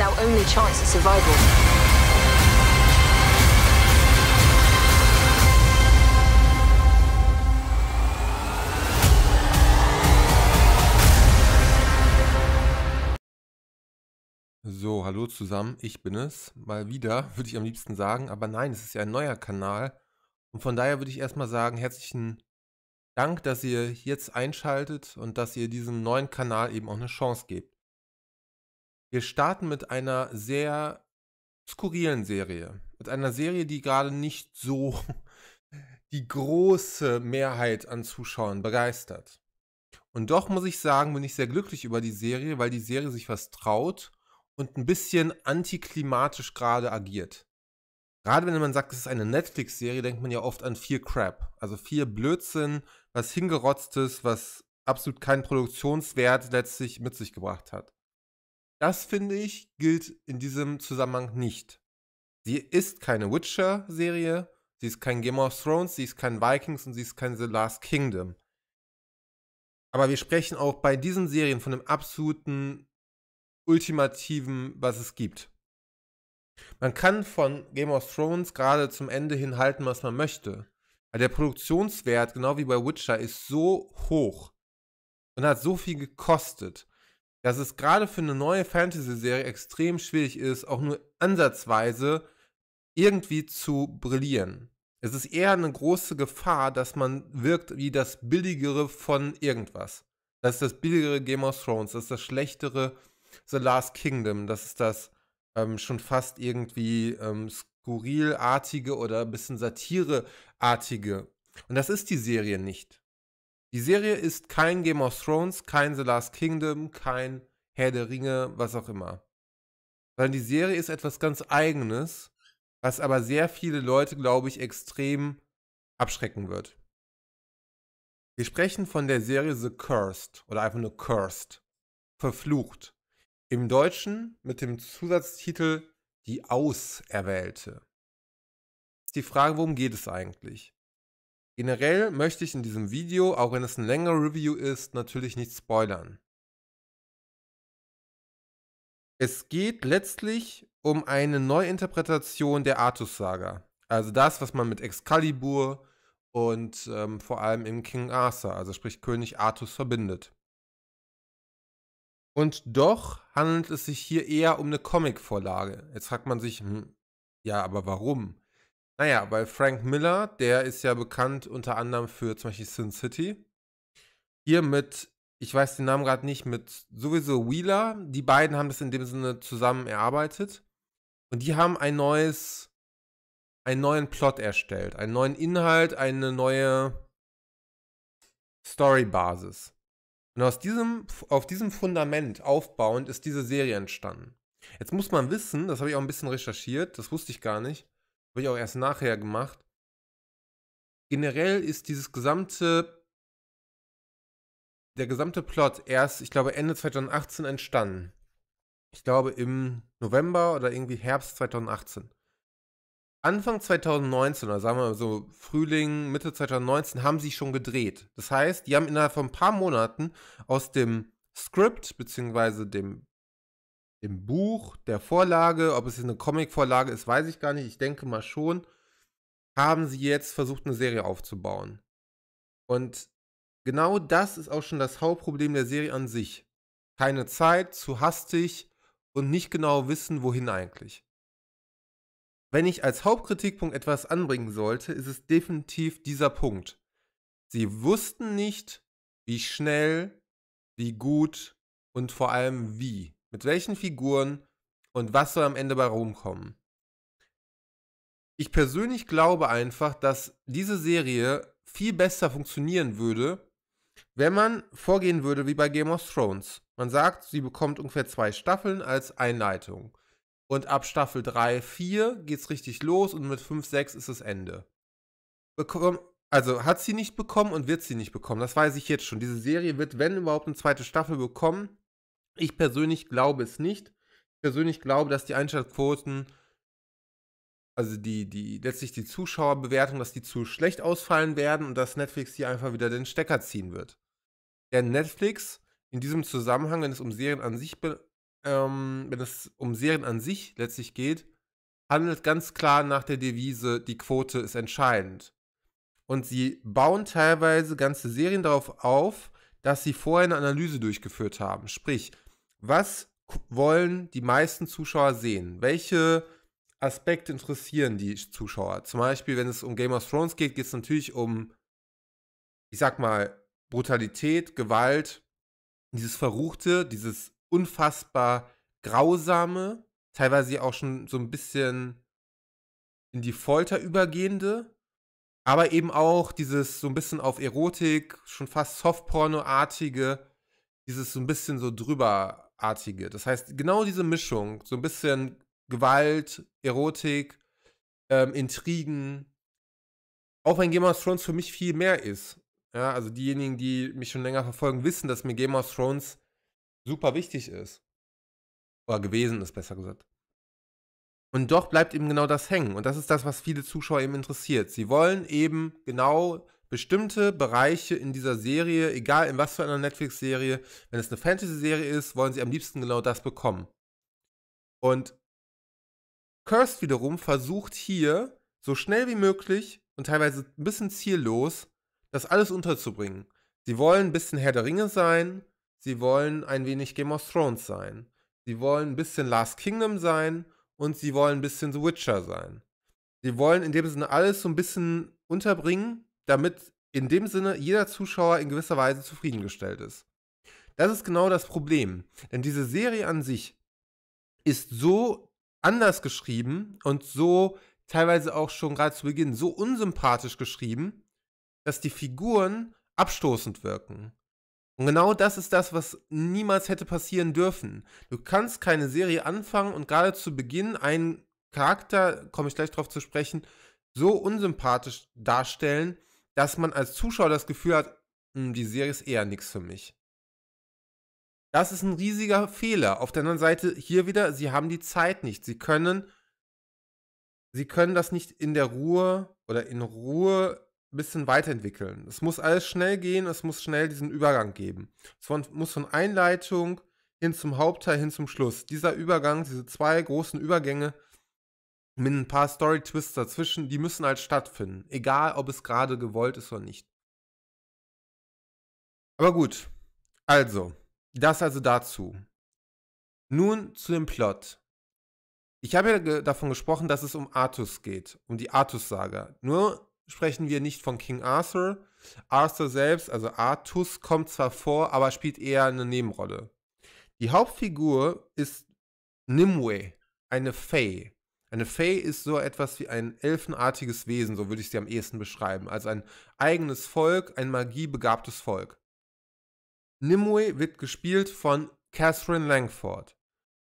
is our only chance at survival. So, hallo zusammen, ich bin es. Mal wieder, würde ich am liebsten sagen, aber nein, es ist ja ein neuer Kanal. Und von daher würde ich erstmal sagen, herzlichen Dank, dass ihr jetzt einschaltet und dass ihr diesem neuen Kanal eben auch eine Chance gebt. Wir starten mit einer sehr skurrilen Serie. Mit einer Serie, die gerade nicht so die große Mehrheit an Zuschauern begeistert. Und doch muss ich sagen, bin ich sehr glücklich über die Serie, weil die Serie sich was traut und ein bisschen antiklimatisch gerade agiert. Gerade wenn man sagt, es ist eine Netflix-Serie, denkt man ja oft an viel Crap. Also viel Blödsinn, was hingerotztes, was absolut keinen Produktionswert letztlich mit sich gebracht hat. Das finde ich gilt in diesem Zusammenhang nicht. Sie ist keine Witcher-Serie, sie ist kein Game of Thrones, sie ist kein Vikings und sie ist kein The Last Kingdom. Aber wir sprechen auch bei diesen Serien von dem absoluten, ultimativen, was es gibt. Man kann von Game of Thrones gerade zum Ende hin halten, was man möchte. Aber der Produktionswert, genau wie bei Witcher, ist so hoch und hat so viel gekostet dass es gerade für eine neue Fantasy-Serie extrem schwierig ist, auch nur ansatzweise irgendwie zu brillieren. Es ist eher eine große Gefahr, dass man wirkt wie das Billigere von irgendwas. Das ist das billigere Game of Thrones, das ist das schlechtere The Last Kingdom, das ist das ähm, schon fast irgendwie ähm, skurilartige oder ein bisschen satireartige. Und das ist die Serie nicht. Die Serie ist kein Game of Thrones, kein The Last Kingdom, kein Herr der Ringe, was auch immer. Sondern die Serie ist etwas ganz Eigenes, was aber sehr viele Leute, glaube ich, extrem abschrecken wird. Wir sprechen von der Serie The Cursed oder einfach nur Cursed. Verflucht. Im Deutschen mit dem Zusatztitel Die Auserwählte. Ist die Frage, worum geht es eigentlich? Generell möchte ich in diesem Video, auch wenn es ein längerer Review ist, natürlich nicht spoilern. Es geht letztlich um eine Neuinterpretation der Artus-Saga. Also das, was man mit Excalibur und ähm, vor allem im King Arthur, also sprich König Artus, verbindet. Und doch handelt es sich hier eher um eine Comic-Vorlage. Jetzt fragt man sich, hm, ja, aber warum? Naja, bei Frank Miller, der ist ja bekannt unter anderem für zum Beispiel Sin City. Hier mit, ich weiß den Namen gerade nicht, mit sowieso Wheeler. Die beiden haben das in dem Sinne zusammen erarbeitet. Und die haben ein neues, einen neuen Plot erstellt, einen neuen Inhalt, eine neue Storybasis. Und aus diesem, auf diesem Fundament aufbauend ist diese Serie entstanden. Jetzt muss man wissen, das habe ich auch ein bisschen recherchiert, das wusste ich gar nicht habe ich auch erst nachher gemacht. Generell ist dieses gesamte, der gesamte Plot erst, ich glaube, Ende 2018 entstanden. Ich glaube im November oder irgendwie Herbst 2018. Anfang 2019, oder sagen wir mal so Frühling, Mitte 2019, haben sie schon gedreht. Das heißt, die haben innerhalb von ein paar Monaten aus dem Script, beziehungsweise dem im Buch, der Vorlage, ob es eine Comic-Vorlage ist, weiß ich gar nicht. Ich denke mal schon, haben sie jetzt versucht, eine Serie aufzubauen. Und genau das ist auch schon das Hauptproblem der Serie an sich. Keine Zeit, zu hastig und nicht genau wissen, wohin eigentlich. Wenn ich als Hauptkritikpunkt etwas anbringen sollte, ist es definitiv dieser Punkt. Sie wussten nicht, wie schnell, wie gut und vor allem wie mit welchen Figuren und was soll am Ende bei Rom kommen. Ich persönlich glaube einfach, dass diese Serie viel besser funktionieren würde, wenn man vorgehen würde wie bei Game of Thrones. Man sagt, sie bekommt ungefähr zwei Staffeln als Einleitung. Und ab Staffel 3, 4 geht es richtig los und mit 5, 6 ist das Ende. Bekomm, also hat sie nicht bekommen und wird sie nicht bekommen. Das weiß ich jetzt schon. Diese Serie wird, wenn überhaupt, eine zweite Staffel bekommen. Ich persönlich glaube es nicht. Ich persönlich glaube, dass die Einschaltquoten, also die, die, letztlich die Zuschauerbewertung, dass die zu schlecht ausfallen werden und dass Netflix hier einfach wieder den Stecker ziehen wird. Denn Netflix in diesem Zusammenhang, wenn es um Serien an sich, ähm, wenn es um Serien an sich letztlich geht, handelt ganz klar nach der Devise, die Quote ist entscheidend. Und sie bauen teilweise ganze Serien darauf auf, dass sie vorher eine Analyse durchgeführt haben. Sprich, was wollen die meisten Zuschauer sehen? Welche Aspekte interessieren die Zuschauer? Zum Beispiel, wenn es um Game of Thrones geht, geht es natürlich um, ich sag mal, Brutalität, Gewalt, dieses Verruchte, dieses unfassbar grausame, teilweise auch schon so ein bisschen in die Folter übergehende, aber eben auch dieses so ein bisschen auf Erotik, schon fast Softporno-artige, dieses so ein bisschen so drüber Artige. Das heißt, genau diese Mischung, so ein bisschen Gewalt, Erotik, ähm, Intrigen, auch wenn Game of Thrones für mich viel mehr ist. Ja, also diejenigen, die mich schon länger verfolgen, wissen, dass mir Game of Thrones super wichtig ist. Oder gewesen ist, besser gesagt. Und doch bleibt eben genau das hängen. Und das ist das, was viele Zuschauer eben interessiert. Sie wollen eben genau bestimmte Bereiche in dieser Serie, egal in was für einer Netflix-Serie, wenn es eine Fantasy-Serie ist, wollen sie am liebsten genau das bekommen. Und Cursed wiederum versucht hier so schnell wie möglich und teilweise ein bisschen ziellos das alles unterzubringen. Sie wollen ein bisschen Herr der Ringe sein, sie wollen ein wenig Game of Thrones sein, sie wollen ein bisschen Last Kingdom sein und sie wollen ein bisschen The Witcher sein. Sie wollen in dem Sinne alles so ein bisschen unterbringen, damit in dem Sinne jeder Zuschauer in gewisser Weise zufriedengestellt ist. Das ist genau das Problem. Denn diese Serie an sich ist so anders geschrieben und so teilweise auch schon gerade zu Beginn so unsympathisch geschrieben, dass die Figuren abstoßend wirken. Und genau das ist das, was niemals hätte passieren dürfen. Du kannst keine Serie anfangen und gerade zu Beginn einen Charakter, komme ich gleich darauf zu sprechen, so unsympathisch darstellen, dass man als Zuschauer das Gefühl hat, hm, die Serie ist eher nichts für mich. Das ist ein riesiger Fehler. Auf der anderen Seite hier wieder, sie haben die Zeit nicht. Sie können, sie können das nicht in der Ruhe oder in Ruhe ein bisschen weiterentwickeln. Es muss alles schnell gehen, es muss schnell diesen Übergang geben. Es muss von Einleitung hin zum Hauptteil, hin zum Schluss. Dieser Übergang, diese zwei großen Übergänge mit ein paar Story-Twists dazwischen, die müssen halt stattfinden. Egal, ob es gerade gewollt ist oder nicht. Aber gut, also, das also dazu. Nun zu dem Plot. Ich habe ja ge davon gesprochen, dass es um Artus geht, um die Artus-Saga. Nur sprechen wir nicht von King Arthur. Arthur selbst, also Artus, kommt zwar vor, aber spielt eher eine Nebenrolle. Die Hauptfigur ist Nimue, eine Fae. Eine Fey ist so etwas wie ein elfenartiges Wesen, so würde ich sie am ehesten beschreiben, also ein eigenes Volk, ein magiebegabtes Volk. Nimue wird gespielt von Catherine Langford.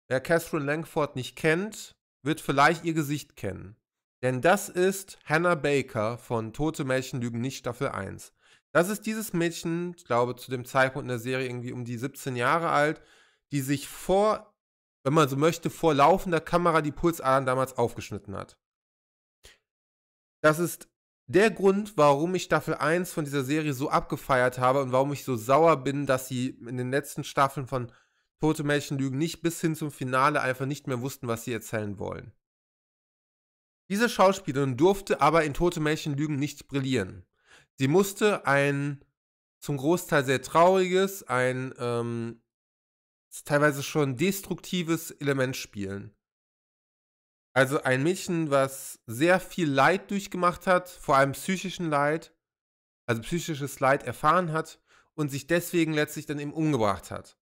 Wer Catherine Langford nicht kennt, wird vielleicht ihr Gesicht kennen. Denn das ist Hannah Baker von Tote Mädchen lügen nicht Staffel 1. Das ist dieses Mädchen, ich glaube zu dem Zeitpunkt in der Serie irgendwie um die 17 Jahre alt, die sich vor wenn man so möchte, vor laufender Kamera die Pulsadern damals aufgeschnitten hat. Das ist der Grund, warum ich Staffel 1 von dieser Serie so abgefeiert habe und warum ich so sauer bin, dass sie in den letzten Staffeln von Tote Mädchen lügen nicht bis hin zum Finale einfach nicht mehr wussten, was sie erzählen wollen. Diese Schauspielerin durfte aber in Tote Mädchen lügen nicht brillieren. Sie musste ein zum Großteil sehr trauriges, ein ähm, teilweise schon destruktives Element spielen. Also ein Mädchen, was sehr viel Leid durchgemacht hat, vor allem psychischen Leid, also psychisches Leid erfahren hat und sich deswegen letztlich dann eben umgebracht hat.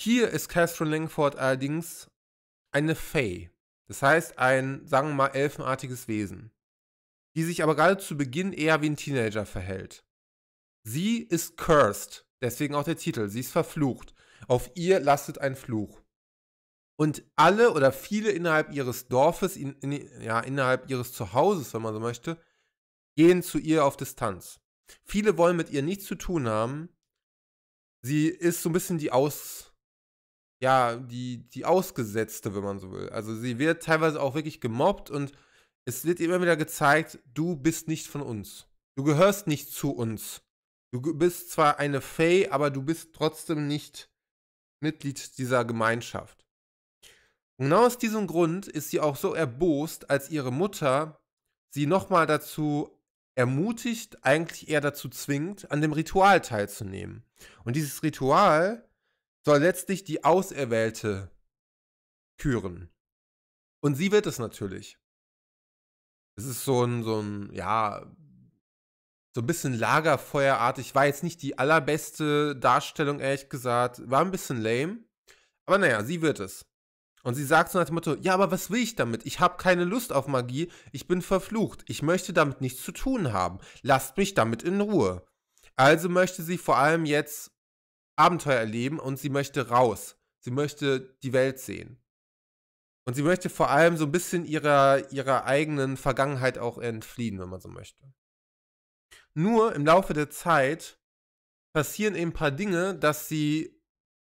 Hier ist Catherine Langford allerdings eine Fae, das heißt ein, sagen wir mal, elfenartiges Wesen, die sich aber gerade zu Beginn eher wie ein Teenager verhält. Sie ist cursed, deswegen auch der Titel, sie ist verflucht. Auf ihr lastet ein Fluch. Und alle oder viele innerhalb ihres Dorfes, in, in, ja, innerhalb ihres Zuhauses, wenn man so möchte, gehen zu ihr auf Distanz. Viele wollen mit ihr nichts zu tun haben. Sie ist so ein bisschen die Aus, ja, die, die Ausgesetzte, wenn man so will. Also sie wird teilweise auch wirklich gemobbt und es wird immer wieder gezeigt, du bist nicht von uns. Du gehörst nicht zu uns. Du bist zwar eine Fay, aber du bist trotzdem nicht Mitglied dieser Gemeinschaft. Genau aus diesem Grund ist sie auch so erbost, als ihre Mutter sie nochmal dazu ermutigt, eigentlich eher dazu zwingt, an dem Ritual teilzunehmen. Und dieses Ritual soll letztlich die Auserwählte küren. Und sie wird es natürlich. Es ist so ein, so ein, ja, so ein bisschen Lagerfeuerartig. War jetzt nicht die allerbeste Darstellung, ehrlich gesagt. War ein bisschen lame. Aber naja, sie wird es. Und sie sagt so nach dem Motto, ja, aber was will ich damit? Ich habe keine Lust auf Magie, ich bin verflucht, ich möchte damit nichts zu tun haben. Lasst mich damit in Ruhe. Also möchte sie vor allem jetzt Abenteuer erleben und sie möchte raus. Sie möchte die Welt sehen. Und sie möchte vor allem so ein bisschen ihrer, ihrer eigenen Vergangenheit auch entfliehen, wenn man so möchte. Nur im Laufe der Zeit passieren eben ein paar Dinge, dass sie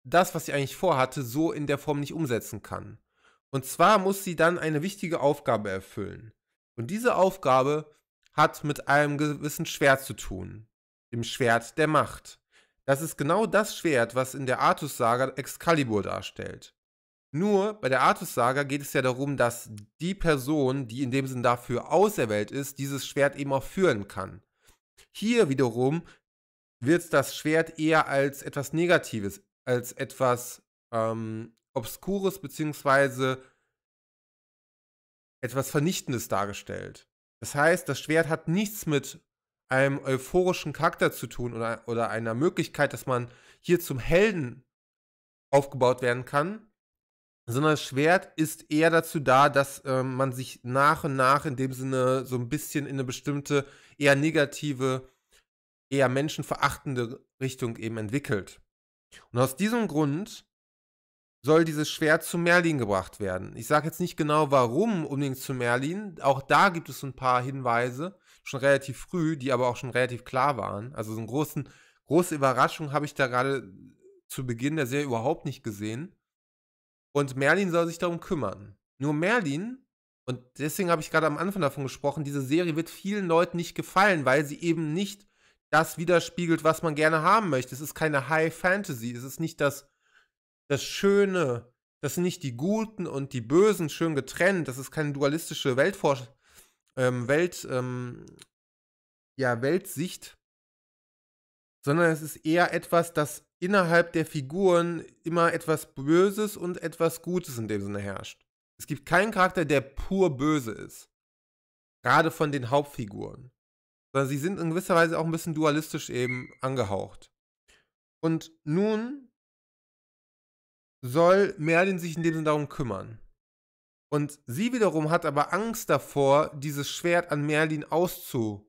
das, was sie eigentlich vorhatte, so in der Form nicht umsetzen kann. Und zwar muss sie dann eine wichtige Aufgabe erfüllen. Und diese Aufgabe hat mit einem gewissen Schwert zu tun, dem Schwert der Macht. Das ist genau das Schwert, was in der Artus-Saga Excalibur darstellt. Nur bei der Artus-Saga geht es ja darum, dass die Person, die in dem Sinn dafür auserwählt ist, dieses Schwert eben auch führen kann. Hier wiederum wird das Schwert eher als etwas Negatives, als etwas ähm, Obskures bzw. etwas Vernichtendes dargestellt. Das heißt, das Schwert hat nichts mit einem euphorischen Charakter zu tun oder, oder einer Möglichkeit, dass man hier zum Helden aufgebaut werden kann, sondern das Schwert ist eher dazu da, dass ähm, man sich nach und nach in dem Sinne so ein bisschen in eine bestimmte, eher negative, eher menschenverachtende Richtung eben entwickelt. Und aus diesem Grund soll dieses Schwert zu Merlin gebracht werden. Ich sage jetzt nicht genau, warum unbedingt zu Merlin. Auch da gibt es so ein paar Hinweise, schon relativ früh, die aber auch schon relativ klar waren. Also so eine große Überraschung habe ich da gerade zu Beginn der Serie überhaupt nicht gesehen. Und Merlin soll sich darum kümmern. Nur Merlin, und deswegen habe ich gerade am Anfang davon gesprochen, diese Serie wird vielen Leuten nicht gefallen, weil sie eben nicht das widerspiegelt, was man gerne haben möchte. Es ist keine High Fantasy, es ist nicht das, das Schöne, das sind nicht die Guten und die Bösen schön getrennt, das ist keine dualistische Weltforsch ähm, Welt, ähm, ja, Weltsicht, sondern es ist eher etwas, das innerhalb der Figuren immer etwas Böses und etwas Gutes in dem Sinne herrscht. Es gibt keinen Charakter, der pur böse ist. Gerade von den Hauptfiguren. Sondern sie sind in gewisser Weise auch ein bisschen dualistisch eben angehaucht. Und nun soll Merlin sich in dem Sinne darum kümmern. Und sie wiederum hat aber Angst davor, dieses Schwert an Merlin auszu,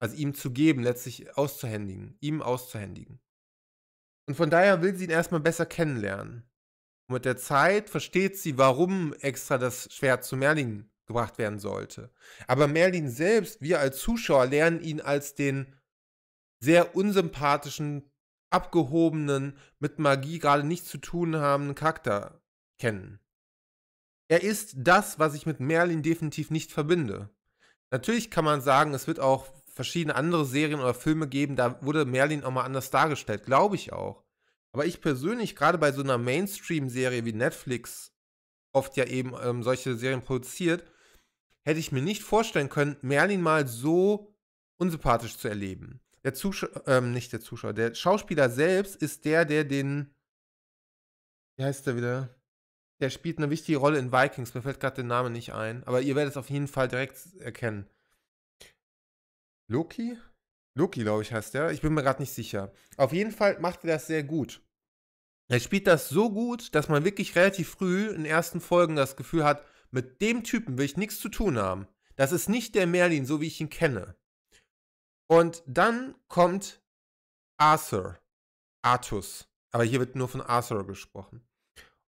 also ihm zu geben, letztlich auszuhändigen, ihm auszuhändigen. Und von daher will sie ihn erstmal besser kennenlernen. Und mit der Zeit versteht sie, warum extra das Schwert zu Merlin gebracht werden sollte. Aber Merlin selbst, wir als Zuschauer, lernen ihn als den sehr unsympathischen, abgehobenen, mit Magie gerade nichts zu tun haben Charakter kennen. Er ist das, was ich mit Merlin definitiv nicht verbinde. Natürlich kann man sagen, es wird auch verschiedene andere Serien oder Filme geben, da wurde Merlin auch mal anders dargestellt, glaube ich auch. Aber ich persönlich, gerade bei so einer Mainstream-Serie wie Netflix, oft ja eben ähm, solche Serien produziert, hätte ich mir nicht vorstellen können, Merlin mal so unsympathisch zu erleben. Der Zuschauer, ähm, nicht der Zuschauer, der Schauspieler selbst ist der, der den, wie heißt der wieder? Der spielt eine wichtige Rolle in Vikings, mir fällt gerade der Name nicht ein, aber ihr werdet es auf jeden Fall direkt erkennen. Loki? Loki, glaube ich, heißt der. Ich bin mir gerade nicht sicher. Auf jeden Fall macht er das sehr gut. Er spielt das so gut, dass man wirklich relativ früh in den ersten Folgen das Gefühl hat, mit dem Typen will ich nichts zu tun haben. Das ist nicht der Merlin, so wie ich ihn kenne. Und dann kommt Arthur. Artus. Aber hier wird nur von Arthur gesprochen.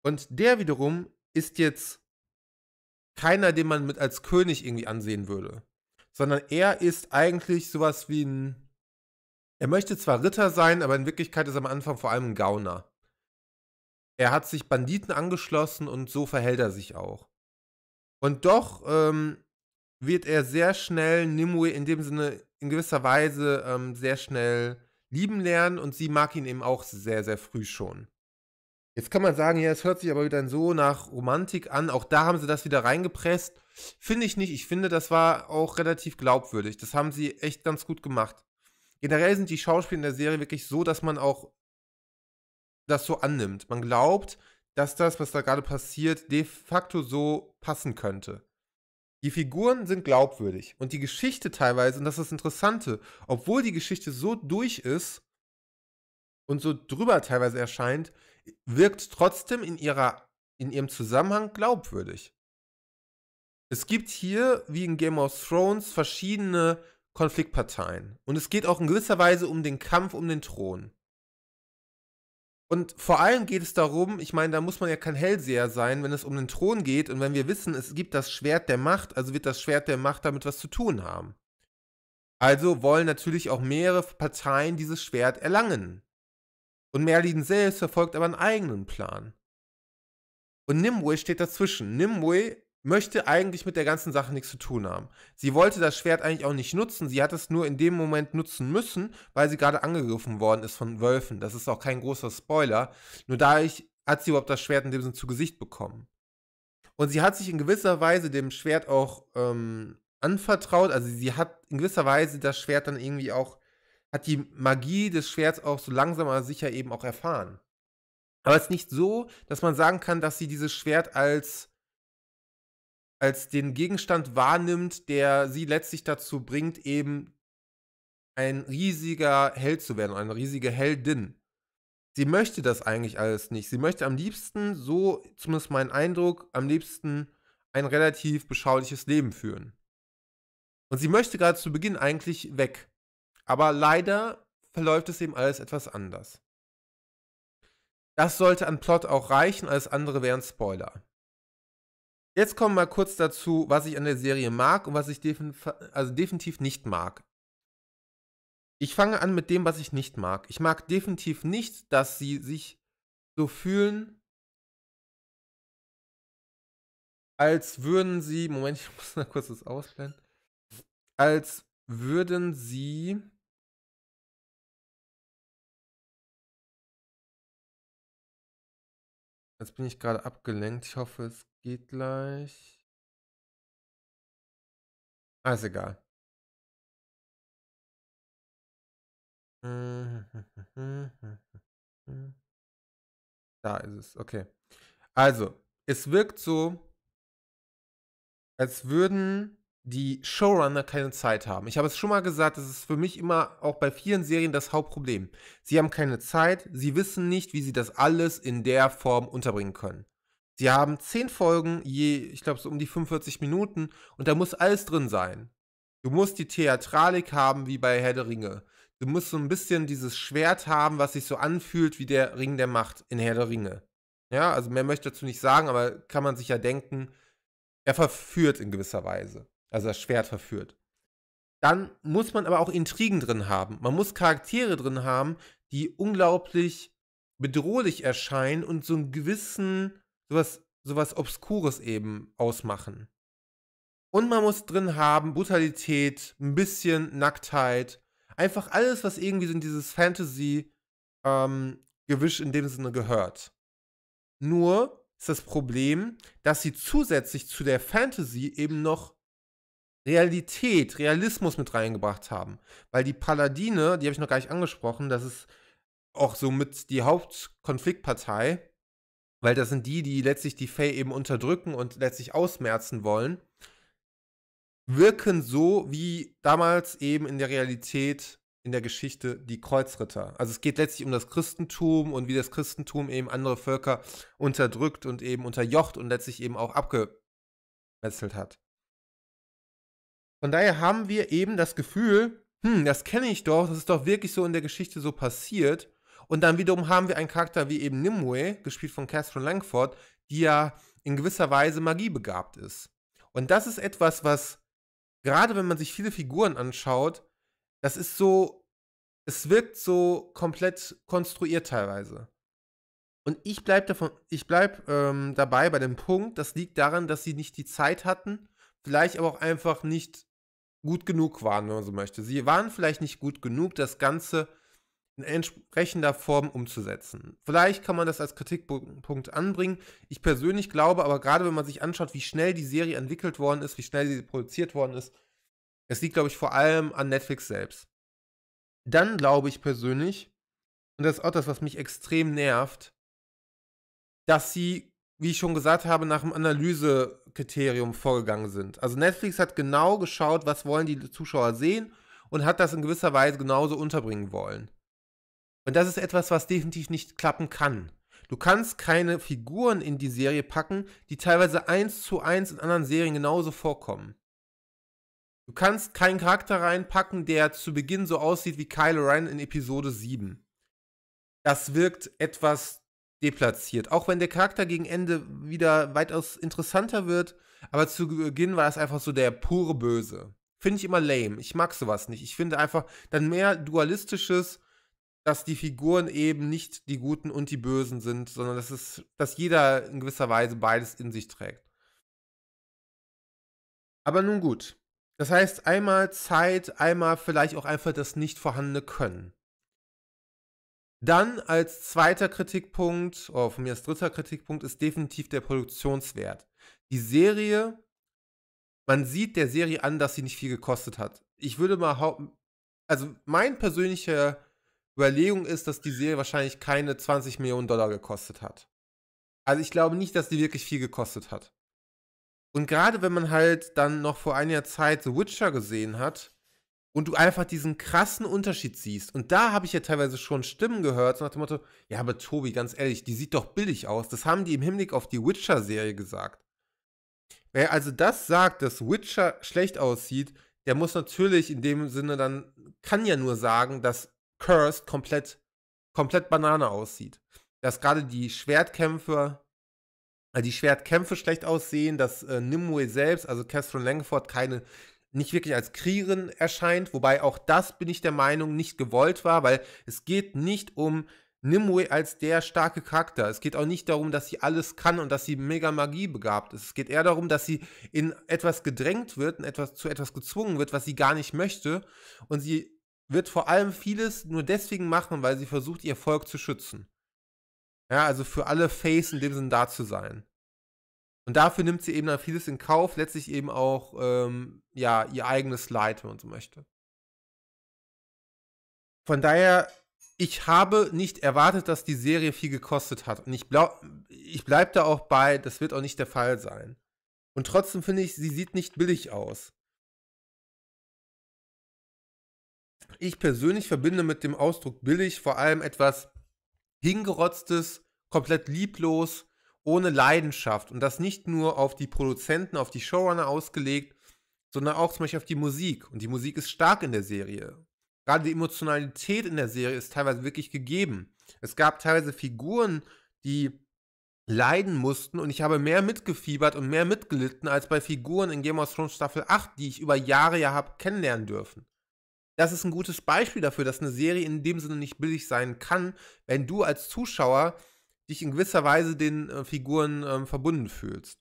Und der wiederum ist jetzt keiner, den man mit als König irgendwie ansehen würde sondern er ist eigentlich sowas wie ein. Er möchte zwar Ritter sein, aber in Wirklichkeit ist er am Anfang vor allem ein Gauner. Er hat sich Banditen angeschlossen und so verhält er sich auch. Und doch ähm, wird er sehr schnell Nimue in dem Sinne, in gewisser Weise ähm, sehr schnell lieben lernen und sie mag ihn eben auch sehr, sehr früh schon. Jetzt kann man sagen, ja, es hört sich aber wieder so nach Romantik an. Auch da haben sie das wieder reingepresst. Finde ich nicht. Ich finde, das war auch relativ glaubwürdig. Das haben sie echt ganz gut gemacht. Generell sind die Schauspieler in der Serie wirklich so, dass man auch das so annimmt. Man glaubt, dass das, was da gerade passiert, de facto so passen könnte. Die Figuren sind glaubwürdig und die Geschichte teilweise, und das ist das Interessante, obwohl die Geschichte so durch ist und so drüber teilweise erscheint, wirkt trotzdem in, ihrer, in ihrem Zusammenhang glaubwürdig. Es gibt hier, wie in Game of Thrones, verschiedene Konfliktparteien. Und es geht auch in gewisser Weise um den Kampf um den Thron. Und vor allem geht es darum, ich meine, da muss man ja kein Hellseher sein, wenn es um den Thron geht und wenn wir wissen, es gibt das Schwert der Macht, also wird das Schwert der Macht damit was zu tun haben. Also wollen natürlich auch mehrere Parteien dieses Schwert erlangen. Und Merlin selbst verfolgt aber einen eigenen Plan. Und Nimue steht dazwischen. Nimue möchte eigentlich mit der ganzen Sache nichts zu tun haben. Sie wollte das Schwert eigentlich auch nicht nutzen. Sie hat es nur in dem Moment nutzen müssen, weil sie gerade angegriffen worden ist von Wölfen. Das ist auch kein großer Spoiler. Nur dadurch hat sie überhaupt das Schwert in dem Sinne zu Gesicht bekommen. Und sie hat sich in gewisser Weise dem Schwert auch ähm, anvertraut. Also sie hat in gewisser Weise das Schwert dann irgendwie auch hat die Magie des Schwerts auch so langsam aber sicher eben auch erfahren. Aber es ist nicht so, dass man sagen kann, dass sie dieses Schwert als, als den Gegenstand wahrnimmt, der sie letztlich dazu bringt, eben ein riesiger Held zu werden, eine riesige Heldin. Sie möchte das eigentlich alles nicht. Sie möchte am liebsten, so zumindest mein Eindruck, am liebsten ein relativ beschauliches Leben führen. Und sie möchte gerade zu Beginn eigentlich weg. Aber leider verläuft es eben alles etwas anders. Das sollte an Plot auch reichen, alles andere wären Spoiler. Jetzt kommen wir mal kurz dazu, was ich an der Serie mag und was ich defin also definitiv nicht mag. Ich fange an mit dem, was ich nicht mag. Ich mag definitiv nicht, dass sie sich so fühlen, als würden sie, Moment, ich muss mal kurz das ausblenden, als würden sie Jetzt bin ich gerade abgelenkt. Ich hoffe, es geht gleich. Ah, ist egal. Da ist es, okay. Also, es wirkt so, als würden die Showrunner keine Zeit haben. Ich habe es schon mal gesagt, das ist für mich immer auch bei vielen Serien das Hauptproblem. Sie haben keine Zeit, sie wissen nicht, wie sie das alles in der Form unterbringen können. Sie haben zehn Folgen, je, ich glaube, so um die 45 Minuten und da muss alles drin sein. Du musst die Theatralik haben wie bei Herr der Ringe. Du musst so ein bisschen dieses Schwert haben, was sich so anfühlt wie der Ring der Macht in Herr der Ringe. Ja, also mehr möchte ich dazu nicht sagen, aber kann man sich ja denken, er verführt in gewisser Weise also das Schwert verführt. Dann muss man aber auch Intrigen drin haben. Man muss Charaktere drin haben, die unglaublich bedrohlich erscheinen und so einen gewissen, sowas, sowas Obskures eben ausmachen. Und man muss drin haben Brutalität, ein bisschen Nacktheit, einfach alles, was irgendwie so in dieses Fantasy-Gewisch ähm, in dem Sinne gehört. Nur ist das Problem, dass sie zusätzlich zu der Fantasy eben noch Realität, Realismus mit reingebracht haben. Weil die Paladine, die habe ich noch gar nicht angesprochen, das ist auch so mit die Hauptkonfliktpartei, weil das sind die, die letztlich die Fae eben unterdrücken und letztlich ausmerzen wollen, wirken so wie damals eben in der Realität, in der Geschichte die Kreuzritter. Also es geht letztlich um das Christentum und wie das Christentum eben andere Völker unterdrückt und eben unterjocht und letztlich eben auch abgemetzelt hat. Von daher haben wir eben das Gefühl, hm, das kenne ich doch, das ist doch wirklich so in der Geschichte so passiert. Und dann wiederum haben wir einen Charakter wie eben Nimue, gespielt von Catherine Langford, die ja in gewisser Weise magiebegabt ist. Und das ist etwas, was, gerade wenn man sich viele Figuren anschaut, das ist so, es wirkt so komplett konstruiert teilweise. Und ich bleibe davon, ich bleib ähm, dabei bei dem Punkt, das liegt daran, dass sie nicht die Zeit hatten, vielleicht aber auch einfach nicht gut genug waren, wenn man so möchte. Sie waren vielleicht nicht gut genug, das Ganze in entsprechender Form umzusetzen. Vielleicht kann man das als Kritikpunkt anbringen. Ich persönlich glaube aber gerade, wenn man sich anschaut, wie schnell die Serie entwickelt worden ist, wie schnell sie produziert worden ist, es liegt, glaube ich, vor allem an Netflix selbst. Dann glaube ich persönlich, und das ist auch das, was mich extrem nervt, dass sie, wie ich schon gesagt habe, nach dem Analyse Kriterium vorgegangen sind. Also Netflix hat genau geschaut, was wollen die Zuschauer sehen und hat das in gewisser Weise genauso unterbringen wollen. Und das ist etwas, was definitiv nicht klappen kann. Du kannst keine Figuren in die Serie packen, die teilweise eins zu eins in anderen Serien genauso vorkommen. Du kannst keinen Charakter reinpacken, der zu Beginn so aussieht wie Kylo Ren in Episode 7. Das wirkt etwas deplatziert. Auch wenn der Charakter gegen Ende wieder weitaus interessanter wird, aber zu Beginn war das einfach so der pure Böse. Finde ich immer lame. Ich mag sowas nicht. Ich finde einfach dann mehr dualistisches, dass die Figuren eben nicht die Guten und die Bösen sind, sondern dass, es, dass jeder in gewisser Weise beides in sich trägt. Aber nun gut. Das heißt, einmal Zeit, einmal vielleicht auch einfach das nicht vorhandene Können. Dann als zweiter Kritikpunkt, oder oh, von mir als dritter Kritikpunkt, ist definitiv der Produktionswert. Die Serie, man sieht der Serie an, dass sie nicht viel gekostet hat. Ich würde mal haupten, also meine persönliche Überlegung ist, dass die Serie wahrscheinlich keine 20 Millionen Dollar gekostet hat. Also ich glaube nicht, dass die wirklich viel gekostet hat. Und gerade wenn man halt dann noch vor einiger Zeit The Witcher gesehen hat, und du einfach diesen krassen Unterschied siehst. Und da habe ich ja teilweise schon Stimmen gehört, so nach dem Motto, ja, aber Tobi, ganz ehrlich, die sieht doch billig aus. Das haben die im Hinblick auf die Witcher-Serie gesagt. Wer also das sagt, dass Witcher schlecht aussieht, der muss natürlich in dem Sinne dann, kann ja nur sagen, dass Cursed komplett, komplett Banane aussieht. Dass gerade die Schwertkämpfe, äh, die Schwertkämpfe schlecht aussehen, dass äh, Nimue selbst, also Catherine Langford, keine nicht wirklich als Kriegerin erscheint, wobei auch das, bin ich der Meinung, nicht gewollt war, weil es geht nicht um Nimue als der starke Charakter. Es geht auch nicht darum, dass sie alles kann und dass sie mega Magie begabt ist. Es geht eher darum, dass sie in etwas gedrängt wird, in etwas, zu etwas gezwungen wird, was sie gar nicht möchte. Und sie wird vor allem vieles nur deswegen machen, weil sie versucht, ihr Volk zu schützen. Ja, also für alle Face in dem Sinn da zu sein. Und dafür nimmt sie eben dann vieles in Kauf, letztlich eben auch ähm, ja, ihr eigenes Leid, wenn man so möchte. Von daher, ich habe nicht erwartet, dass die Serie viel gekostet hat. Und ich, ich bleibe da auch bei, das wird auch nicht der Fall sein. Und trotzdem finde ich, sie sieht nicht billig aus. Ich persönlich verbinde mit dem Ausdruck billig vor allem etwas hingerotztes, komplett lieblos, ohne Leidenschaft und das nicht nur auf die Produzenten, auf die Showrunner ausgelegt, sondern auch zum Beispiel auf die Musik. Und die Musik ist stark in der Serie. Gerade die Emotionalität in der Serie ist teilweise wirklich gegeben. Es gab teilweise Figuren, die leiden mussten und ich habe mehr mitgefiebert und mehr mitgelitten als bei Figuren in Game of Thrones Staffel 8, die ich über Jahre ja habe kennenlernen dürfen. Das ist ein gutes Beispiel dafür, dass eine Serie in dem Sinne nicht billig sein kann, wenn du als Zuschauer dich in gewisser Weise den äh, Figuren äh, verbunden fühlst.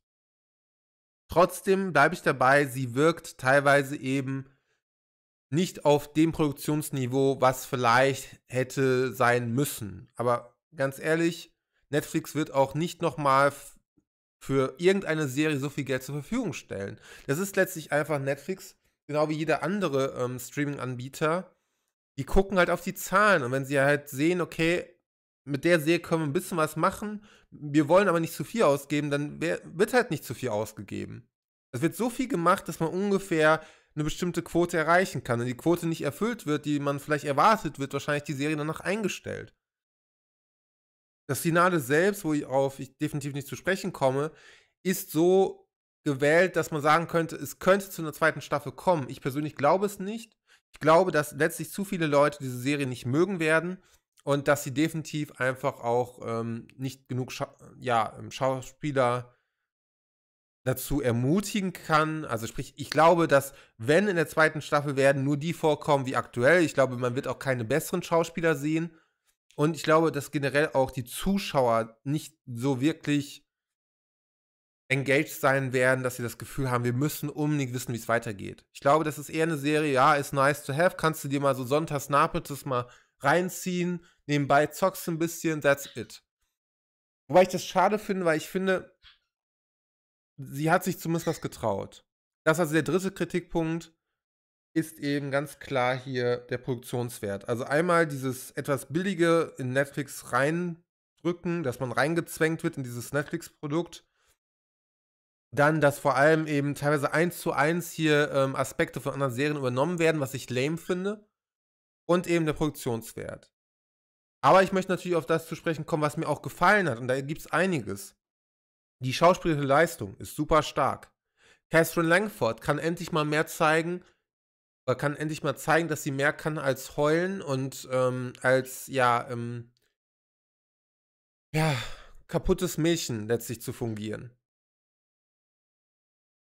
Trotzdem bleibe ich dabei, sie wirkt teilweise eben nicht auf dem Produktionsniveau, was vielleicht hätte sein müssen. Aber ganz ehrlich, Netflix wird auch nicht nochmal für irgendeine Serie so viel Geld zur Verfügung stellen. Das ist letztlich einfach Netflix, genau wie jeder andere ähm, Streaming-Anbieter. Die gucken halt auf die Zahlen und wenn sie halt sehen, okay, mit der Serie können wir ein bisschen was machen, wir wollen aber nicht zu viel ausgeben, dann wird halt nicht zu viel ausgegeben. Es wird so viel gemacht, dass man ungefähr eine bestimmte Quote erreichen kann. Wenn die Quote nicht erfüllt wird, die man vielleicht erwartet, wird wahrscheinlich die Serie danach eingestellt. Das Finale selbst, worauf ich definitiv nicht zu sprechen komme, ist so gewählt, dass man sagen könnte, es könnte zu einer zweiten Staffel kommen. Ich persönlich glaube es nicht. Ich glaube, dass letztlich zu viele Leute diese Serie nicht mögen werden und dass sie definitiv einfach auch ähm, nicht genug Scha ja, ähm, Schauspieler dazu ermutigen kann. Also sprich, ich glaube, dass wenn in der zweiten Staffel werden nur die vorkommen wie aktuell, ich glaube, man wird auch keine besseren Schauspieler sehen. Und ich glaube, dass generell auch die Zuschauer nicht so wirklich engaged sein werden, dass sie das Gefühl haben, wir müssen unbedingt wissen, wie es weitergeht. Ich glaube, das ist eher eine Serie, ja, ist nice to have, kannst du dir mal so sonntags nachmittags mal reinziehen, nebenbei zockst ein bisschen, that's it. Wobei ich das schade finde, weil ich finde, sie hat sich zumindest was getraut. Das ist also der dritte Kritikpunkt ist eben ganz klar hier der Produktionswert. Also einmal dieses etwas billige in Netflix reindrücken, dass man reingezwängt wird in dieses Netflix-Produkt. Dann, dass vor allem eben teilweise eins zu eins hier ähm, Aspekte von anderen Serien übernommen werden, was ich lame finde und eben der Produktionswert. Aber ich möchte natürlich auf das zu sprechen kommen, was mir auch gefallen hat. Und da gibt es einiges. Die schauspielerische Leistung ist super stark. Catherine Langford kann endlich mal mehr zeigen, oder äh, kann endlich mal zeigen, dass sie mehr kann als heulen und ähm, als, ja, ähm, ja, kaputtes Mädchen letztlich zu fungieren.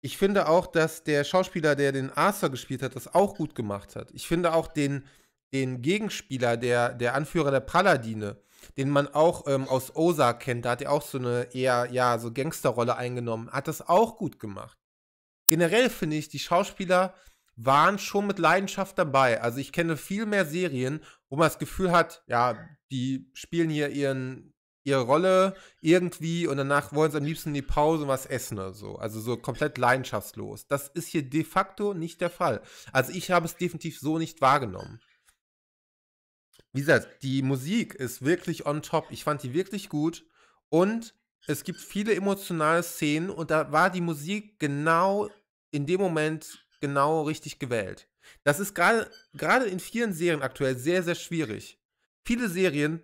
Ich finde auch, dass der Schauspieler, der den Arthur gespielt hat, das auch gut gemacht hat. Ich finde auch den, den Gegenspieler, der, der Anführer der Paladine, den man auch ähm, aus Ozark kennt, da hat er auch so eine eher, ja, so Gangsterrolle eingenommen, hat das auch gut gemacht. Generell finde ich, die Schauspieler waren schon mit Leidenschaft dabei. Also ich kenne viel mehr Serien, wo man das Gefühl hat, ja, die spielen hier ihren, ihre Rolle irgendwie und danach wollen sie am liebsten in die Pause und was essen oder so. Also so komplett leidenschaftslos. Das ist hier de facto nicht der Fall. Also ich habe es definitiv so nicht wahrgenommen wie gesagt, die Musik ist wirklich on top. Ich fand die wirklich gut und es gibt viele emotionale Szenen und da war die Musik genau in dem Moment genau richtig gewählt. Das ist gerade in vielen Serien aktuell sehr sehr schwierig. Viele Serien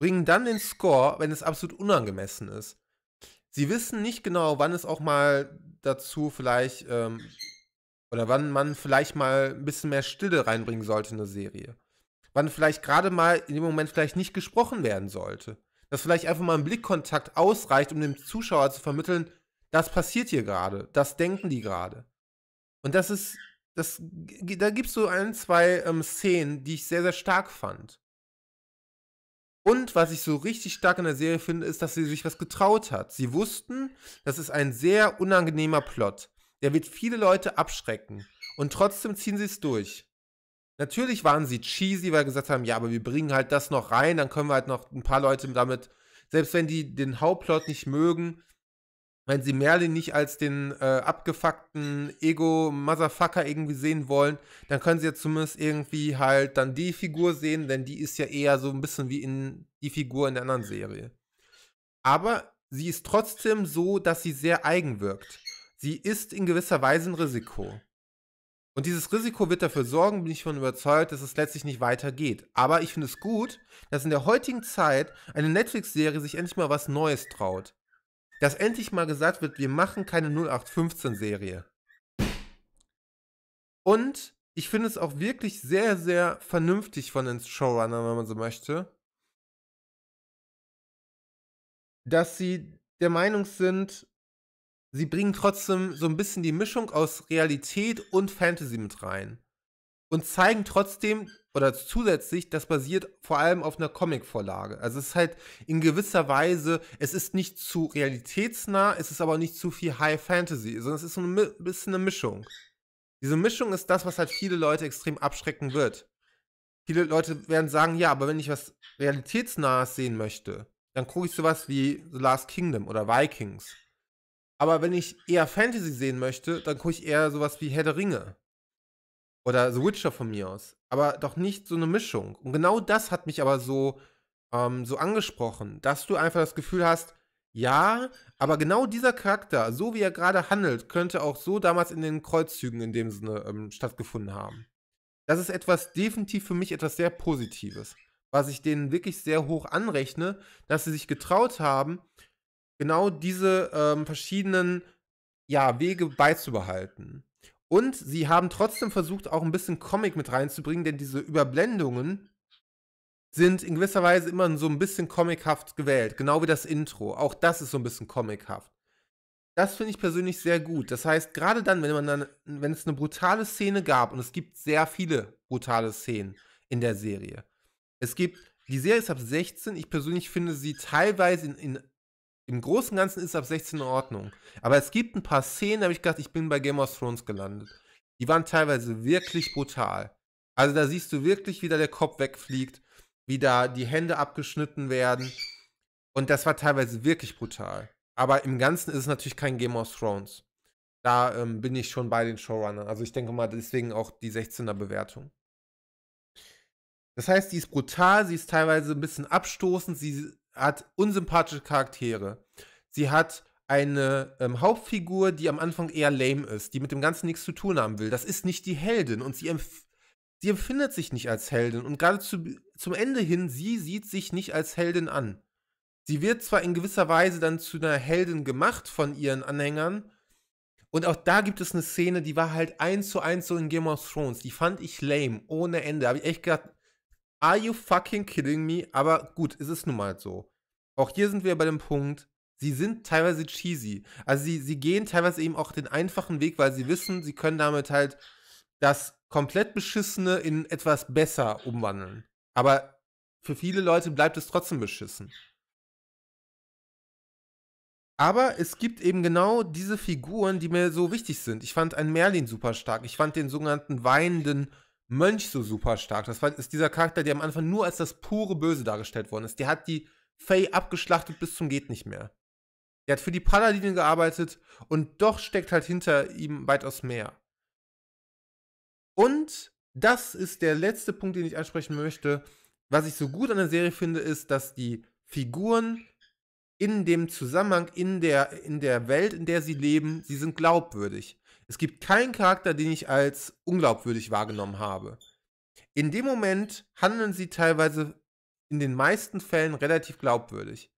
bringen dann den Score, wenn es absolut unangemessen ist. Sie wissen nicht genau, wann es auch mal dazu vielleicht ähm, oder wann man vielleicht mal ein bisschen mehr Stille reinbringen sollte in eine Serie wann vielleicht gerade mal in dem Moment vielleicht nicht gesprochen werden sollte. Dass vielleicht einfach mal ein Blickkontakt ausreicht, um dem Zuschauer zu vermitteln, das passiert hier gerade, das denken die gerade. Und das ist, das, da gibt es so ein, zwei ähm, Szenen, die ich sehr, sehr stark fand. Und was ich so richtig stark in der Serie finde, ist, dass sie sich was getraut hat. Sie wussten, das ist ein sehr unangenehmer Plot. Der wird viele Leute abschrecken. Und trotzdem ziehen sie es durch. Natürlich waren sie cheesy, weil sie gesagt haben, ja, aber wir bringen halt das noch rein, dann können wir halt noch ein paar Leute damit, selbst wenn die den Hauptplot nicht mögen, wenn sie Merlin nicht als den äh, abgefuckten Ego-Motherfucker irgendwie sehen wollen, dann können sie ja zumindest irgendwie halt dann die Figur sehen, denn die ist ja eher so ein bisschen wie in die Figur in der anderen Serie. Aber sie ist trotzdem so, dass sie sehr eigen wirkt. Sie ist in gewisser Weise ein Risiko. Und dieses Risiko wird dafür sorgen, bin ich von überzeugt, dass es letztlich nicht weitergeht. Aber ich finde es gut, dass in der heutigen Zeit eine Netflix-Serie sich endlich mal was Neues traut. Dass endlich mal gesagt wird, wir machen keine 0815-Serie. Und ich finde es auch wirklich sehr, sehr vernünftig von den Showrunnern, wenn man so möchte, dass sie der Meinung sind, sie bringen trotzdem so ein bisschen die Mischung aus Realität und Fantasy mit rein. Und zeigen trotzdem, oder zusätzlich, das basiert vor allem auf einer Comic-Vorlage. Also es ist halt in gewisser Weise, es ist nicht zu realitätsnah, es ist aber nicht zu viel High Fantasy, sondern es ist so ein bisschen eine Mischung. Diese Mischung ist das, was halt viele Leute extrem abschrecken wird. Viele Leute werden sagen, ja, aber wenn ich was Realitätsnahes sehen möchte, dann gucke ich sowas wie The Last Kingdom oder Vikings aber wenn ich eher Fantasy sehen möchte, dann gucke ich eher sowas wie Herr der Ringe. Oder The Witcher von mir aus. Aber doch nicht so eine Mischung. Und genau das hat mich aber so, ähm, so angesprochen, dass du einfach das Gefühl hast, ja, aber genau dieser Charakter, so wie er gerade handelt, könnte auch so damals in den Kreuzzügen in dem Sinne ähm, stattgefunden haben. Das ist etwas definitiv für mich etwas sehr Positives, was ich denen wirklich sehr hoch anrechne, dass sie sich getraut haben, genau diese ähm, verschiedenen ja, Wege beizubehalten. Und sie haben trotzdem versucht, auch ein bisschen Comic mit reinzubringen, denn diese Überblendungen sind in gewisser Weise immer so ein bisschen comichaft gewählt, genau wie das Intro. Auch das ist so ein bisschen comichaft. Das finde ich persönlich sehr gut. Das heißt, gerade dann, wenn man dann, wenn es eine brutale Szene gab, und es gibt sehr viele brutale Szenen in der Serie. Es gibt, die Serie ist ab 16, ich persönlich finde sie teilweise in, in im Großen und Ganzen ist es ab 16 in Ordnung. Aber es gibt ein paar Szenen, da habe ich gedacht, ich bin bei Game of Thrones gelandet. Die waren teilweise wirklich brutal. Also da siehst du wirklich, wie da der Kopf wegfliegt, wie da die Hände abgeschnitten werden. Und das war teilweise wirklich brutal. Aber im Ganzen ist es natürlich kein Game of Thrones. Da ähm, bin ich schon bei den Showrunnern. Also ich denke mal, deswegen auch die 16er Bewertung. Das heißt, die ist brutal, sie ist teilweise ein bisschen abstoßend, sie hat unsympathische Charaktere. Sie hat eine ähm, Hauptfigur, die am Anfang eher lame ist, die mit dem Ganzen nichts zu tun haben will. Das ist nicht die Heldin und sie, empf sie empfindet sich nicht als Heldin und gerade zu, zum Ende hin, sie sieht sich nicht als Heldin an. Sie wird zwar in gewisser Weise dann zu einer Heldin gemacht von ihren Anhängern und auch da gibt es eine Szene, die war halt eins zu eins so in Game of Thrones, die fand ich lame, ohne Ende. Da Habe ich echt gedacht, Are you fucking kidding me? Aber gut, es ist nun mal so. Auch hier sind wir bei dem Punkt, sie sind teilweise cheesy. Also sie, sie gehen teilweise eben auch den einfachen Weg, weil sie wissen, sie können damit halt das komplett Beschissene in etwas besser umwandeln. Aber für viele Leute bleibt es trotzdem beschissen. Aber es gibt eben genau diese Figuren, die mir so wichtig sind. Ich fand einen Merlin super stark. Ich fand den sogenannten weinenden Mönch so super stark. Das ist dieser Charakter, der am Anfang nur als das pure Böse dargestellt worden ist. Der hat die Faye abgeschlachtet bis zum geht nicht mehr. Der hat für die Paladinen gearbeitet und doch steckt halt hinter ihm weitaus mehr. Und das ist der letzte Punkt, den ich ansprechen möchte. Was ich so gut an der Serie finde, ist, dass die Figuren in dem Zusammenhang, in der, in der Welt, in der sie leben, sie sind glaubwürdig. Es gibt keinen Charakter, den ich als unglaubwürdig wahrgenommen habe. In dem Moment handeln sie teilweise in den meisten Fällen relativ glaubwürdig.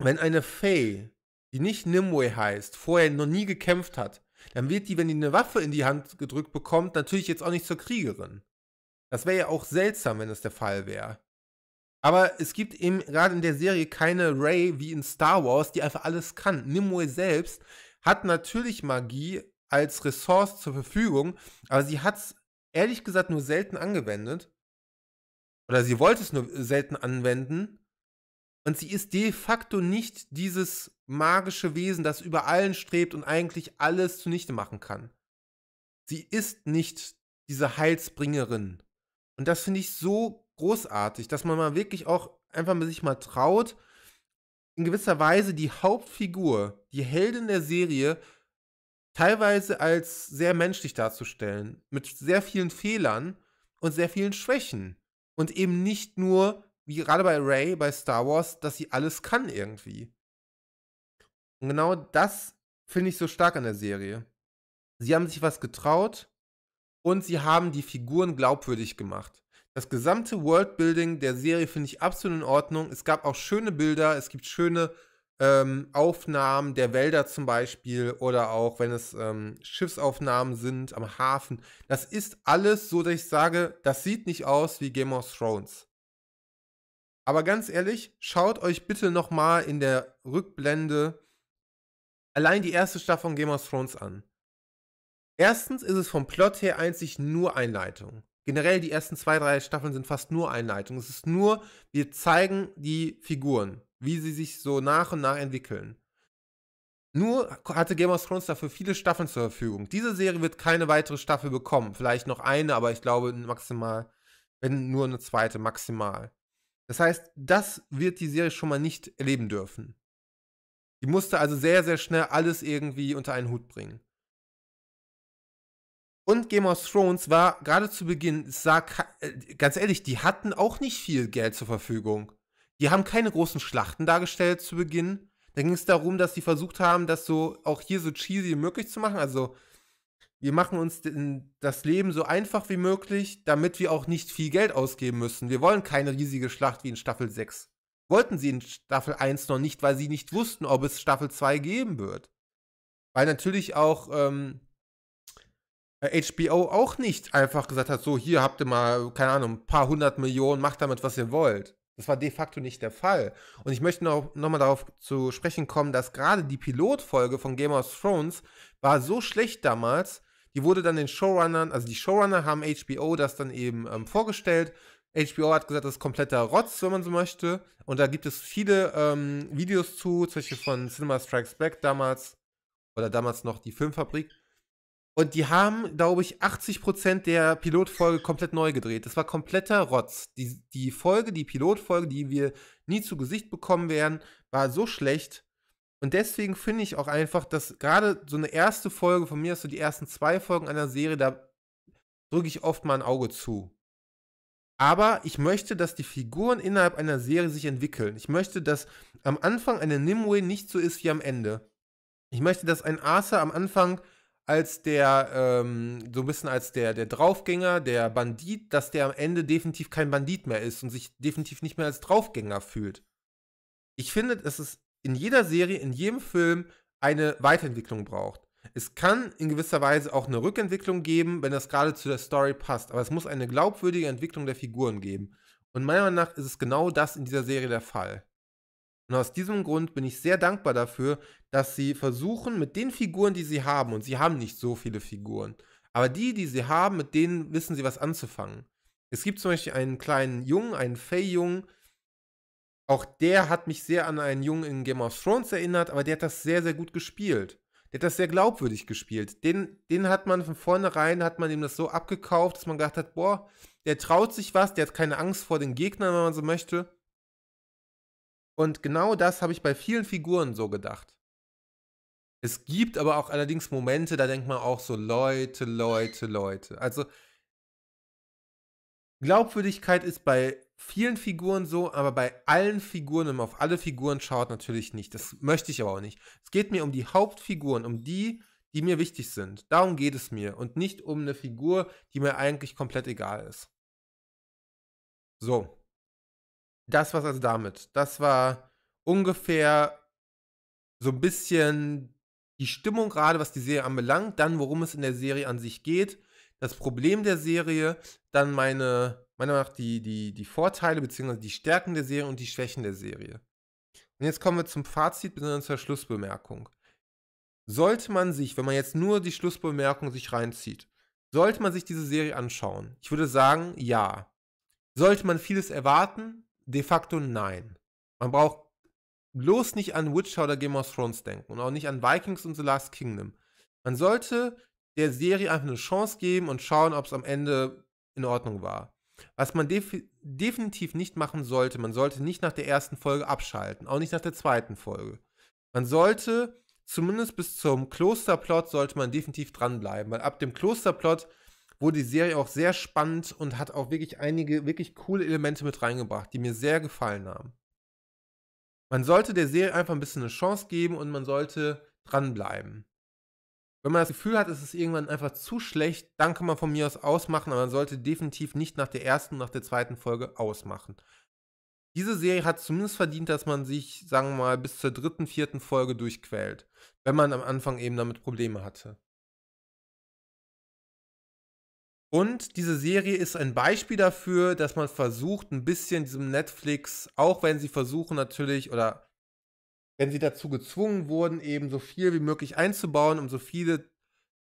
Wenn eine Fay, die nicht Nimue heißt, vorher noch nie gekämpft hat, dann wird die, wenn die eine Waffe in die Hand gedrückt bekommt, natürlich jetzt auch nicht zur Kriegerin. Das wäre ja auch seltsam, wenn das der Fall wäre. Aber es gibt eben gerade in der Serie keine Ray wie in Star Wars, die einfach alles kann. Nimue selbst hat natürlich Magie als Ressource zur Verfügung, aber sie hat es ehrlich gesagt nur selten angewendet. Oder sie wollte es nur selten anwenden. Und sie ist de facto nicht dieses magische Wesen, das über allen strebt und eigentlich alles zunichte machen kann. Sie ist nicht diese Heilsbringerin. Und das finde ich so großartig, dass man mal wirklich auch einfach sich mal traut, in gewisser Weise die Hauptfigur, die Heldin der Serie, teilweise als sehr menschlich darzustellen, mit sehr vielen Fehlern und sehr vielen Schwächen. Und eben nicht nur, wie gerade bei Ray, bei Star Wars, dass sie alles kann irgendwie. Und genau das finde ich so stark an der Serie. Sie haben sich was getraut und sie haben die Figuren glaubwürdig gemacht. Das gesamte Worldbuilding der Serie finde ich absolut in Ordnung. Es gab auch schöne Bilder, es gibt schöne ähm, Aufnahmen der Wälder zum Beispiel oder auch wenn es ähm, Schiffsaufnahmen sind am Hafen. Das ist alles so, dass ich sage, das sieht nicht aus wie Game of Thrones. Aber ganz ehrlich, schaut euch bitte nochmal in der Rückblende allein die erste Staffel von Game of Thrones an. Erstens ist es vom Plot her einzig nur Einleitung generell die ersten zwei, drei Staffeln sind fast nur Einleitung. Es ist nur, wir zeigen die Figuren, wie sie sich so nach und nach entwickeln. Nur hatte Game of Thrones dafür viele Staffeln zur Verfügung. Diese Serie wird keine weitere Staffel bekommen. Vielleicht noch eine, aber ich glaube maximal, wenn nur eine zweite, maximal. Das heißt, das wird die Serie schon mal nicht erleben dürfen. Die musste also sehr, sehr schnell alles irgendwie unter einen Hut bringen und Game of Thrones war gerade zu Beginn, sah, äh, ganz ehrlich, die hatten auch nicht viel Geld zur Verfügung. Die haben keine großen Schlachten dargestellt zu Beginn. Da ging es darum, dass sie versucht haben, das so auch hier so cheesy wie möglich zu machen. Also, wir machen uns das Leben so einfach wie möglich, damit wir auch nicht viel Geld ausgeben müssen. Wir wollen keine riesige Schlacht wie in Staffel 6. Wollten sie in Staffel 1 noch nicht, weil sie nicht wussten, ob es Staffel 2 geben wird. Weil natürlich auch ähm, HBO äh, auch nicht einfach gesagt hat, so hier habt ihr mal, keine Ahnung, ein paar hundert Millionen, macht damit, was ihr wollt. Das war de facto nicht der Fall. Und ich möchte noch, noch mal darauf zu sprechen kommen, dass gerade die Pilotfolge von Game of Thrones war so schlecht damals, die wurde dann den Showrunnern, also die Showrunner haben HBO das dann eben ähm, vorgestellt. HBO hat gesagt, das ist kompletter Rotz, wenn man so möchte. Und da gibt es viele ähm, Videos zu, zum Beispiel von Cinema Strikes Back damals oder damals noch die Filmfabrik. Und die haben, glaube ich, 80% der Pilotfolge komplett neu gedreht. Das war kompletter Rotz. Die, die Folge, die Pilotfolge, die wir nie zu Gesicht bekommen werden, war so schlecht. Und deswegen finde ich auch einfach, dass gerade so eine erste Folge von mir, ist so die ersten zwei Folgen einer Serie, da drücke ich oft mal ein Auge zu. Aber ich möchte, dass die Figuren innerhalb einer Serie sich entwickeln. Ich möchte, dass am Anfang eine Nimue nicht so ist wie am Ende. Ich möchte, dass ein Arthur am Anfang als der, ähm, so ein bisschen als der, der Draufgänger, der Bandit, dass der am Ende definitiv kein Bandit mehr ist und sich definitiv nicht mehr als Draufgänger fühlt. Ich finde, dass es in jeder Serie, in jedem Film eine Weiterentwicklung braucht. Es kann in gewisser Weise auch eine Rückentwicklung geben, wenn das gerade zu der Story passt, aber es muss eine glaubwürdige Entwicklung der Figuren geben. Und meiner Meinung nach ist es genau das in dieser Serie der Fall. Und aus diesem Grund bin ich sehr dankbar dafür, dass sie versuchen, mit den Figuren, die sie haben, und sie haben nicht so viele Figuren, aber die, die sie haben, mit denen wissen sie was anzufangen. Es gibt zum Beispiel einen kleinen Jungen, einen Fey-Jungen, auch der hat mich sehr an einen Jungen in Game of Thrones erinnert, aber der hat das sehr, sehr gut gespielt. Der hat das sehr glaubwürdig gespielt. Den, den hat man von vornherein, hat man ihm das so abgekauft, dass man gedacht hat, boah, der traut sich was, der hat keine Angst vor den Gegnern, wenn man so möchte. Und genau das habe ich bei vielen Figuren so gedacht. Es gibt aber auch allerdings Momente, da denkt man auch so, Leute, Leute, Leute. Also Glaubwürdigkeit ist bei vielen Figuren so, aber bei allen Figuren, wenn man auf alle Figuren schaut, natürlich nicht. Das möchte ich aber auch nicht. Es geht mir um die Hauptfiguren, um die, die mir wichtig sind. Darum geht es mir und nicht um eine Figur, die mir eigentlich komplett egal ist. So das war's also damit. Das war ungefähr so ein bisschen die Stimmung gerade, was die Serie anbelangt, dann worum es in der Serie an sich geht, das Problem der Serie, dann meine, meiner Meinung nach die, die, die Vorteile bzw. die Stärken der Serie und die Schwächen der Serie. Und jetzt kommen wir zum Fazit bzw. zur Schlussbemerkung. Sollte man sich, wenn man jetzt nur die Schlussbemerkung sich reinzieht, sollte man sich diese Serie anschauen? Ich würde sagen, ja. Sollte man vieles erwarten? de facto nein. Man braucht bloß nicht an Witcher oder Game of Thrones denken und auch nicht an Vikings und The Last Kingdom. Man sollte der Serie einfach eine Chance geben und schauen, ob es am Ende in Ordnung war. Was man def definitiv nicht machen sollte, man sollte nicht nach der ersten Folge abschalten, auch nicht nach der zweiten Folge. Man sollte zumindest bis zum Klosterplot sollte man definitiv dranbleiben, weil ab dem Klosterplot wurde die Serie auch sehr spannend und hat auch wirklich einige wirklich coole Elemente mit reingebracht, die mir sehr gefallen haben. Man sollte der Serie einfach ein bisschen eine Chance geben und man sollte dranbleiben. Wenn man das Gefühl hat, es ist irgendwann einfach zu schlecht, dann kann man von mir aus ausmachen, aber man sollte definitiv nicht nach der ersten, nach der zweiten Folge ausmachen. Diese Serie hat zumindest verdient, dass man sich, sagen wir mal, bis zur dritten, vierten Folge durchquält, wenn man am Anfang eben damit Probleme hatte. Und diese Serie ist ein Beispiel dafür, dass man versucht, ein bisschen diesem Netflix, auch wenn sie versuchen natürlich, oder wenn sie dazu gezwungen wurden, eben so viel wie möglich einzubauen, um so viele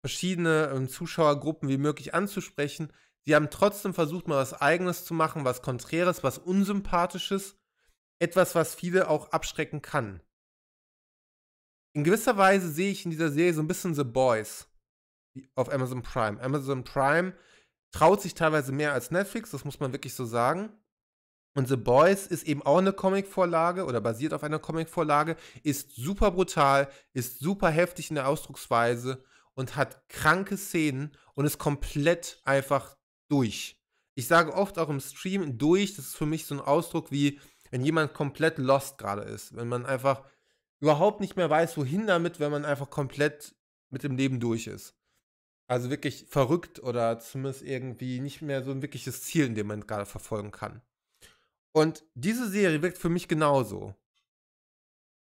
verschiedene ähm, Zuschauergruppen wie möglich anzusprechen, sie haben trotzdem versucht, mal was Eigenes zu machen, was Konträres, was Unsympathisches, etwas, was viele auch abschrecken kann. In gewisser Weise sehe ich in dieser Serie so ein bisschen The Boys auf Amazon Prime. Amazon Prime traut sich teilweise mehr als Netflix, das muss man wirklich so sagen. Und The Boys ist eben auch eine Comicvorlage oder basiert auf einer Comicvorlage, ist super brutal, ist super heftig in der Ausdrucksweise und hat kranke Szenen und ist komplett einfach durch. Ich sage oft auch im Stream durch, das ist für mich so ein Ausdruck wie, wenn jemand komplett lost gerade ist, wenn man einfach überhaupt nicht mehr weiß, wohin damit, wenn man einfach komplett mit dem Leben durch ist. Also wirklich verrückt oder zumindest irgendwie nicht mehr so ein wirkliches Ziel, in dem man gerade verfolgen kann. Und diese Serie wirkt für mich genauso.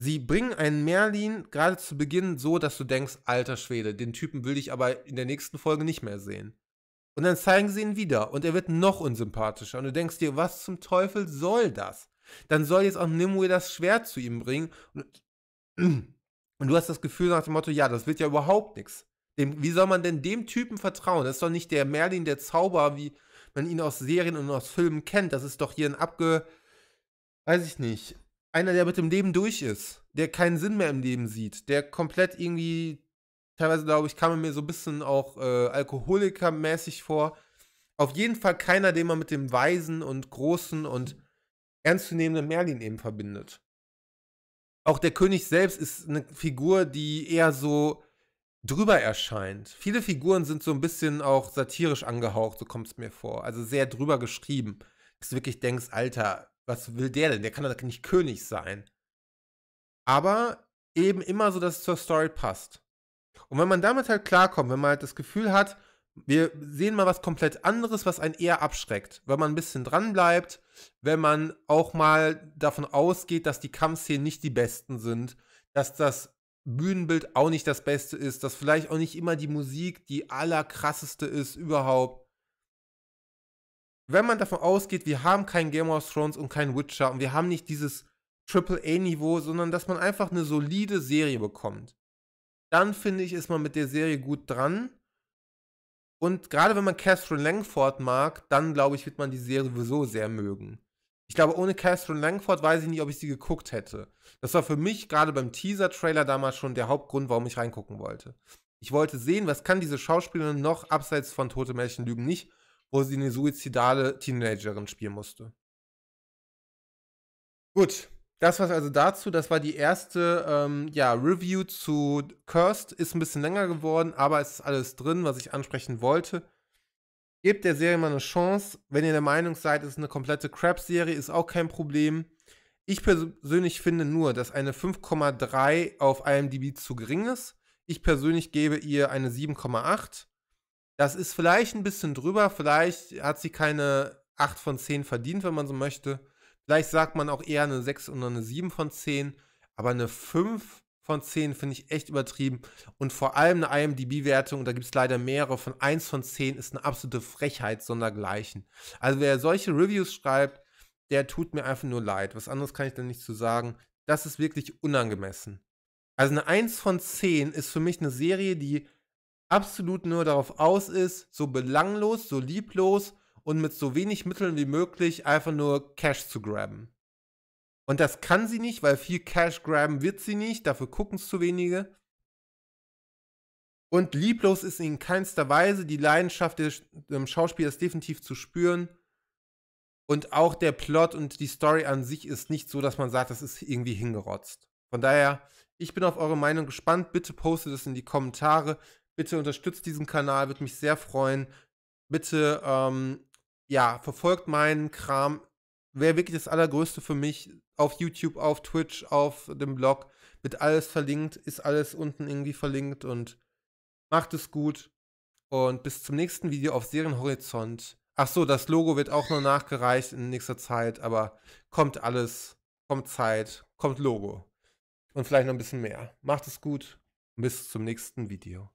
Sie bringen einen Merlin gerade zu Beginn so, dass du denkst, alter Schwede, den Typen will ich aber in der nächsten Folge nicht mehr sehen. Und dann zeigen sie ihn wieder und er wird noch unsympathischer und du denkst dir, was zum Teufel soll das? Dann soll jetzt auch Nimue das Schwert zu ihm bringen und, und du hast das Gefühl nach dem Motto, ja, das wird ja überhaupt nichts. Dem, wie soll man denn dem Typen vertrauen? Das ist doch nicht der Merlin, der Zauber, wie man ihn aus Serien und aus Filmen kennt. Das ist doch hier ein abge. Weiß ich nicht. Einer, der mit dem Leben durch ist, der keinen Sinn mehr im Leben sieht, der komplett irgendwie, teilweise glaube ich, kam er mir so ein bisschen auch äh, Alkoholiker-mäßig vor. Auf jeden Fall keiner, den man mit dem weisen und großen und ernstzunehmenden Merlin eben verbindet. Auch der König selbst ist eine Figur, die eher so drüber erscheint. Viele Figuren sind so ein bisschen auch satirisch angehaucht, so kommt es mir vor. Also sehr drüber geschrieben. Dass du wirklich denkst, Alter, was will der denn? Der kann doch nicht König sein. Aber eben immer so, dass es zur Story passt. Und wenn man damit halt klarkommt, wenn man halt das Gefühl hat, wir sehen mal was komplett anderes, was einen eher abschreckt. Wenn man ein bisschen dranbleibt, wenn man auch mal davon ausgeht, dass die Kampfszenen nicht die besten sind, dass das Bühnenbild auch nicht das Beste ist, dass vielleicht auch nicht immer die Musik die allerkrasseste ist überhaupt. Wenn man davon ausgeht, wir haben kein Game of Thrones und kein Witcher und wir haben nicht dieses aaa niveau sondern dass man einfach eine solide Serie bekommt, dann finde ich, ist man mit der Serie gut dran. Und gerade wenn man Catherine Langford mag, dann glaube ich, wird man die Serie sowieso sehr mögen. Ich glaube, ohne Catherine Langford weiß ich nicht, ob ich sie geguckt hätte. Das war für mich gerade beim Teaser-Trailer damals schon der Hauptgrund, warum ich reingucken wollte. Ich wollte sehen, was kann diese Schauspielerin noch abseits von Tote Märchen lügen nicht, wo sie eine suizidale Teenagerin spielen musste. Gut, das war's also dazu. Das war die erste ähm, ja, Review zu Cursed. Ist ein bisschen länger geworden, aber es ist alles drin, was ich ansprechen wollte. Gebt der Serie mal eine Chance. Wenn ihr der Meinung seid, es ist eine komplette Crap-Serie, ist auch kein Problem. Ich persönlich finde nur, dass eine 5,3 auf IMDb zu gering ist. Ich persönlich gebe ihr eine 7,8. Das ist vielleicht ein bisschen drüber. Vielleicht hat sie keine 8 von 10 verdient, wenn man so möchte. Vielleicht sagt man auch eher eine 6 oder eine 7 von 10. Aber eine 5 von 10 finde ich echt übertrieben. Und vor allem eine IMDB-Wertung, da gibt es leider mehrere, von 1 von 10 ist eine absolute Frechheit sondergleichen. Also wer solche Reviews schreibt, der tut mir einfach nur leid. Was anderes kann ich da nicht zu sagen. Das ist wirklich unangemessen. Also eine 1 von 10 ist für mich eine Serie, die absolut nur darauf aus ist, so belanglos, so lieblos und mit so wenig Mitteln wie möglich einfach nur Cash zu graben. Und das kann sie nicht, weil viel Cash graben wird sie nicht, dafür gucken es zu wenige. Und lieblos ist in keinster Weise, die Leidenschaft des Schauspielers definitiv zu spüren. Und auch der Plot und die Story an sich ist nicht so, dass man sagt, das ist irgendwie hingerotzt. Von daher, ich bin auf eure Meinung gespannt. Bitte postet es in die Kommentare. Bitte unterstützt diesen Kanal, würde mich sehr freuen. Bitte, ähm, ja, verfolgt meinen Kram. Wäre wirklich das Allergrößte für mich auf YouTube, auf Twitch, auf dem Blog. Wird alles verlinkt, ist alles unten irgendwie verlinkt und macht es gut. Und bis zum nächsten Video auf Serienhorizont. Ach so, das Logo wird auch noch nachgereicht in nächster Zeit, aber kommt alles, kommt Zeit, kommt Logo. Und vielleicht noch ein bisschen mehr. Macht es gut und bis zum nächsten Video.